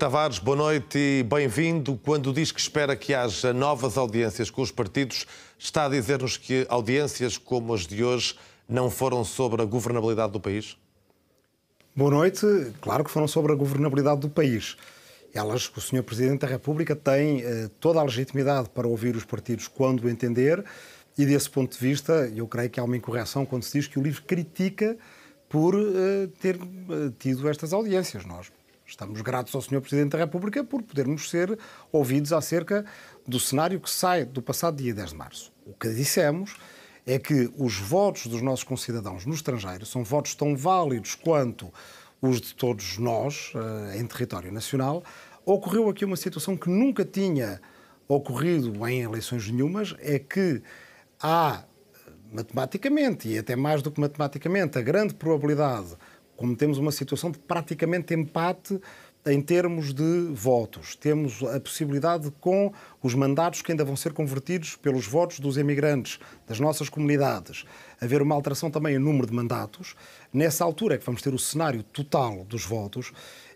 Tavares, boa noite e bem-vindo. Quando diz que espera que haja novas audiências com os partidos, está a dizer-nos que audiências como as de hoje não foram sobre a governabilidade do país? Boa noite. Claro que foram sobre a governabilidade do país. Elas, o Sr. Presidente da República tem eh, toda a legitimidade para ouvir os partidos quando entender, e desse ponto de vista, eu creio que há uma incorreção quando se diz que o livro critica por eh, ter eh, tido estas audiências. Nós Estamos gratos ao Sr. Presidente da República por podermos ser ouvidos acerca do cenário que sai do passado dia 10 de março. O que dissemos é que os votos dos nossos concidadãos no estrangeiro são votos tão válidos quanto os de todos nós eh, em território nacional. Ocorreu aqui uma situação que nunca tinha ocorrido em eleições nenhumas, é que há eh, matematicamente, e até mais do que matematicamente, a grande probabilidade como temos uma situação de praticamente empate em termos de votos. Temos a possibilidade, com os mandatos que ainda vão ser convertidos pelos votos dos emigrantes das nossas comunidades, haver uma alteração também em número de mandatos. Nessa altura é que vamos ter o cenário total dos votos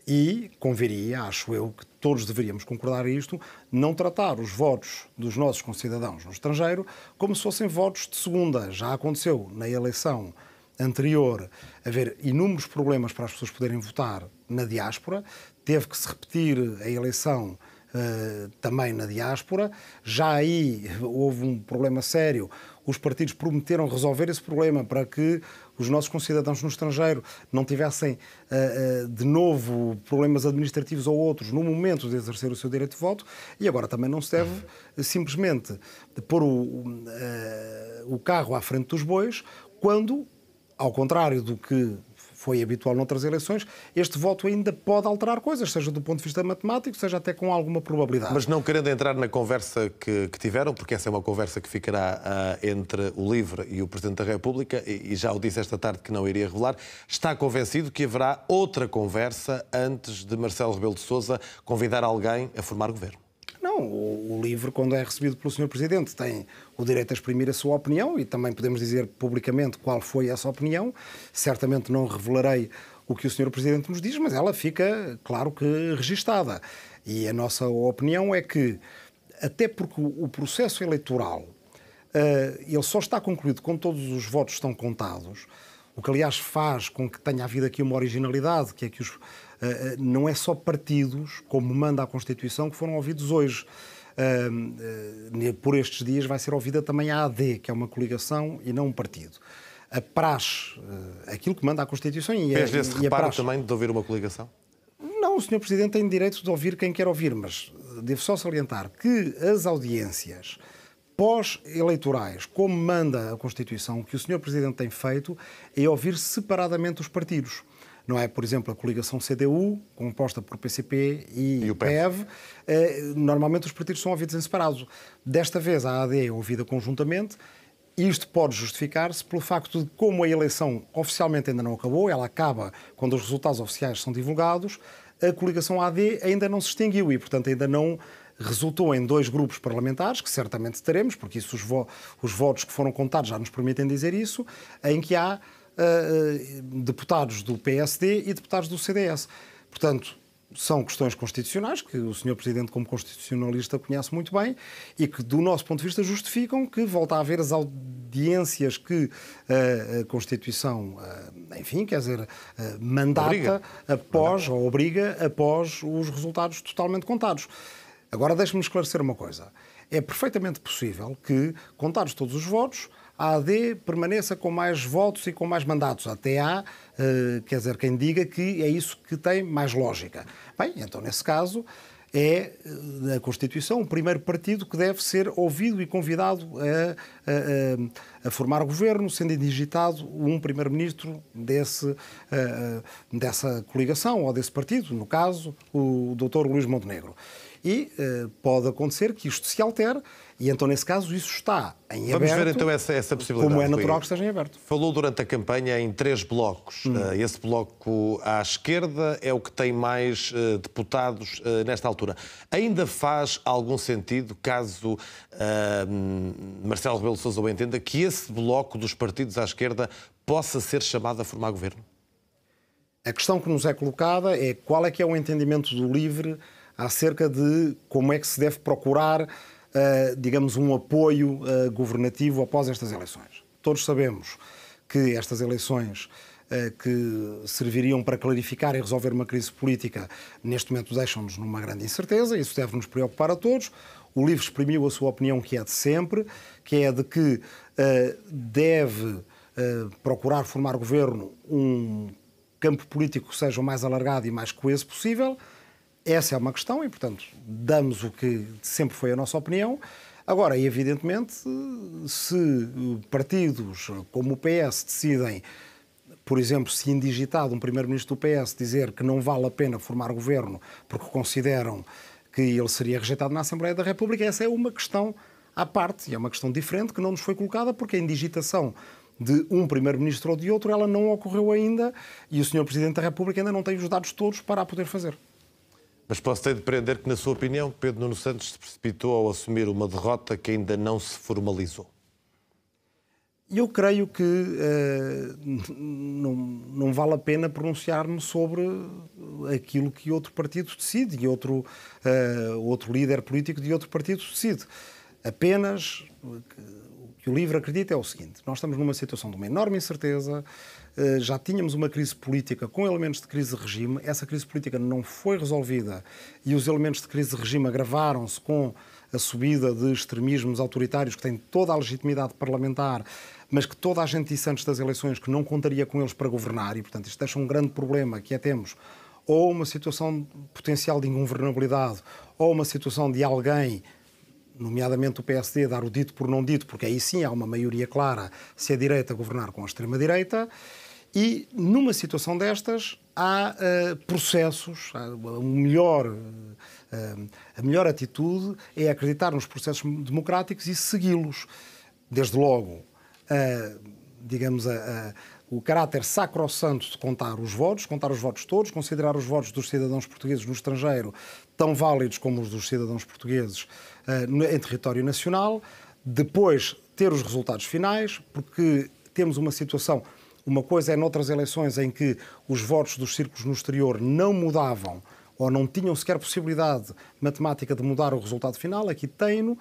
e conviria, acho eu, que todos deveríamos concordar a isto, não tratar os votos dos nossos concidadãos no estrangeiro como se fossem votos de segunda. Já aconteceu na eleição anterior haver inúmeros problemas para as pessoas poderem votar na diáspora, teve que se repetir a eleição Uh, também na diáspora. Já aí houve um problema sério. Os partidos prometeram resolver esse problema para que os nossos concidadãos no estrangeiro não tivessem uh, uh, de novo problemas administrativos ou outros no momento de exercer o seu direito de voto. E agora também não se deve simplesmente pôr o, o carro à frente dos bois quando ao contrário do que foi habitual noutras eleições, este voto ainda pode alterar coisas, seja do ponto de vista matemático, seja até com alguma probabilidade. Mas não querendo entrar na conversa que, que tiveram, porque essa é uma conversa que ficará uh, entre o LIVRE e o Presidente da República, e, e, já o disse esta tarde que não iria revelar, está convencido que haverá outra conversa antes de Marcelo Rebelo de Sousa convidar alguém a formar governo? opinião. O, o, livro, quando é recebido pelo Sr. Presidente, tem o direito a exprimir a sua opinião e também podemos dizer publicamente qual foi essa opinião. Certamente não revelarei o que o Sr. Presidente nos diz, mas ela fica, claro que, registada. E a nossa opinião é que, até porque o processo eleitoral uh, ele só está concluído quando todos os votos estão contados, o que aliás faz com que tenha havido aqui uma originalidade, que é que os eh, eh, não é só partidos, como manda a Constituição, que foram ouvidos hoje. Eh, por estes dias vai ser ouvida também a AD, que é uma coligação e não um partido a praxe, aquilo que manda a Constituição e é- a, reparo também de ouvir uma coligação? Não, o Sr. Presidente tem direito de ouvir quem quer ouvir, mas devo só salientar que as audiências pós-eleitorais, como manda a Constituição, o que o Sr. Presidente tem feito é ouvir separadamente os partidos não é? Por exemplo, a coligação CDU, composta por PCP e, e o PEV, eh, normalmente os partidos são ouvidos em separado. Desta vez a AD é ouvida conjuntamente. Isto pode justificar-se pelo facto de, como a eleição oficialmente ainda não acabou, ela acaba quando os resultados oficiais são divulgados, a coligação AD ainda não se extinguiu e, portanto, ainda não resultou em dois grupos parlamentares, que certamente teremos, porque isso os, vo os votos que foram contados já nos permitem dizer isso, em que há deputados do PSD e deputados do CDS. Portanto, são questões constitucionais que o Sr. Presidente, como constitucionalista, conhece muito bem e que, do nosso ponto de vista, justificam que volta a haver as audiências que uh, a Constituição, uh, enfim, quer dizer, uh, mandata obriga. após, ou obriga, após os resultados totalmente contados. Agora, deixe-me esclarecer uma coisa. É perfeitamente possível que, contados todos os votos, a AD permaneça com mais votos e com mais mandatos. Até há, eh, quer dizer, quem diga que é isso que tem mais lógica. Bem, então nesse caso é eh, a Constituição o primeiro partido que deve ser ouvido e convidado a, a, a formar governo, sendo indigitado um primeiro-ministro desse, eh, dessa coligação ou desse partido, no caso, o Dr. Luís Montenegro e uh, pode acontecer que isto se altere e então, nesse caso, isso está em Vamos aberto. Vamos ver então essa, essa possibilidade. Como é natural que esteja em aberto. Falou durante a campanha em três blocos. Hum. Uh, esse bloco à esquerda é o que tem mais uh, deputados uh, nesta altura. Ainda faz algum sentido, caso Marcelo Rebelo Sousa o entenda, que esse bloco dos partidos à esquerda possa ser chamado a formar governo? A questão que nos é colocada é qual é que é o entendimento do LIVRE acerca de como é que se deve procurar, uh, digamos, um apoio uh, governativo após estas eleições. Todos sabemos que estas eleições eh, que serviriam para clarificar e resolver uma crise política, neste momento deixam-nos numa grande incerteza, isso deve nos preocupar a todos. O livro exprimiu a sua opinião, que é de sempre, que é de que uh, deve uh, procurar formar governo um campo político que seja o mais alargado e mais coeso possível. Essa é uma questão e, portanto, damos o que sempre foi a nossa opinião. Agora, evidentemente, se partidos como o PS decidem, por exemplo, se indigitado um primeiro-ministro do PS dizer que não vale a pena formar governo porque consideram que ele seria rejeitado na Assembleia da República, essa é uma questão à parte e é uma questão diferente que não nos foi colocada porque a indigitação de um primeiro-ministro ou de outro, ela não ocorreu ainda e o Senhor Presidente da República ainda não tem os dados todos para a poder fazer. Mas posso ter de prender que, na sua opinião, Pedro Nuno Santos se precipitou ao assumir uma derrota que ainda não se formalizou. Eu creio que uh, não, não vale a pena pronunciar-me sobre aquilo que outro partido decide e outro, uh, outro líder político de outro partido decide. Apenas que o livro acredita é o seguinte: nós estamos numa situação de uma enorme incerteza, eh, já tínhamos uma crise política com elementos de crise de regime, essa crise política não foi resolvida e os elementos de crise de regime agravaram-se com a subida de extremismos autoritários que têm toda a legitimidade parlamentar, mas que toda a gente disse antes das eleições que não contaria com eles para governar e, portanto, isto deixa um grande problema que é temos ou uma situação potencial de ingovernabilidade ou uma situação de alguém nomeadamente o PSD, dar o dito por não dito, porque aí sim há uma maioria clara se a direita governar com a extrema-direita. E numa situação destas há uh, processos, há um melhor, uh, a melhor atitude é acreditar nos processos democráticos e segui-los. Desde logo, uh, digamos, a, a o caráter sacrossanto de contar os votos, contar os votos todos, considerar os votos dos cidadãos portugueses no estrangeiro tão válidos como os dos cidadãos portugueses eh, em território nacional, depois ter os resultados finais, porque temos uma situação. Uma coisa é noutras eleições em que os votos dos círculos no exterior não mudavam ou não tinham sequer possibilidade matemática de mudar o resultado final, aqui tem-no.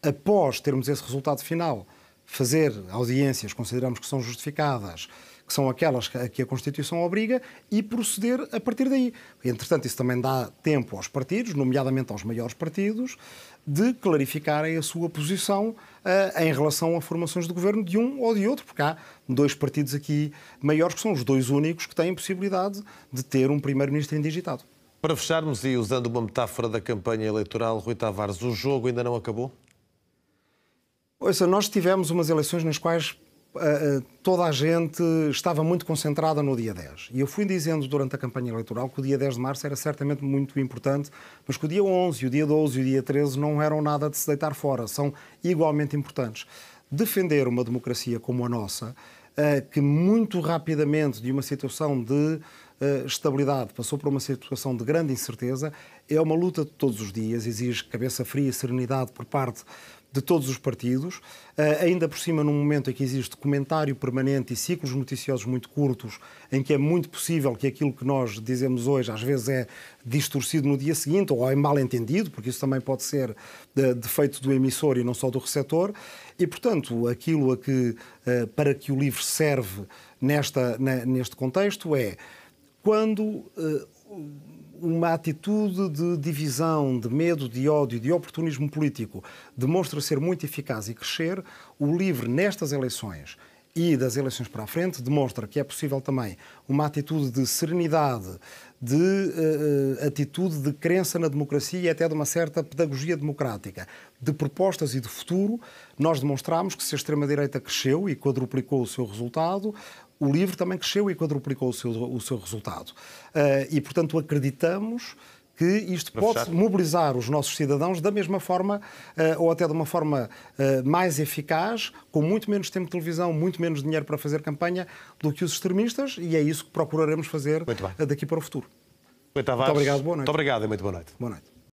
Após termos esse resultado final, fazer audiências, consideramos que são justificadas, que são aquelas a que a Constituição obriga, e proceder a partir daí. Entretanto, isso também dá tempo aos partidos, nomeadamente aos maiores partidos, de clarificarem a sua posição uh, em relação a formações de governo de um ou de outro, porque há dois partidos aqui maiores que são os dois únicos que têm possibilidade de ter um primeiro-ministro indigitado. Para fecharmos e usando uma metáfora da campanha eleitoral, Rui Tavares, o jogo ainda não acabou? Ouça, nós tivemos umas eleições nas quais uh, toda a gente estava muito concentrada no dia 10. E eu fui dizendo durante a campanha eleitoral que o dia 10 de março era certamente muito importante, mas que o dia 11, o dia 12 e o dia 13 não eram nada de se deitar fora, são igualmente importantes. Defender uma democracia como a nossa, uh, que muito rapidamente de uma situação de Uh, estabilidade, passou para uma situação de grande incerteza. É uma luta de todos os dias, exige cabeça fria e serenidade por parte de todos os partidos, eh, ainda por cima num momento em que existe comentário permanente e ciclos noticiosos muito curtos, em que é muito possível que aquilo que nós dizemos hoje às vezes é distorcido no dia seguinte ou é mal entendido, porque isso também pode ser eh, defeito do emissor e não só do receptor, e portanto aquilo a que, eh, para que o livro serve nesta, neste contexto é quando uma atitude de divisão, de medo, de ódio, de oportunismo político demonstra ser muito eficaz e crescer, o LIVRE nestas eleições e das eleições para a frente demonstra que é possível também uma atitude de serenidade, de uh, atitude de crença na democracia e até de uma certa pedagogia democrática, de propostas e de futuro. Nós demonstramos que se a extrema-direita cresceu e quadruplicou o seu resultado, o livro também cresceu e quadruplicou o seu, o seu resultado. Uh, e, portanto, acreditamos que isto Para pode fechar. mobilizar os nossos cidadãos da mesma forma, eh, ou até de uma forma eh, mais eficaz, com muito menos tempo de televisão, muito menos dinheiro para fazer campanha do que os extremistas, e é isso que procuraremos fazer daqui para o futuro. Muito, muito obrigado, boa noite. Muito obrigado e muito boa noite. Boa noite.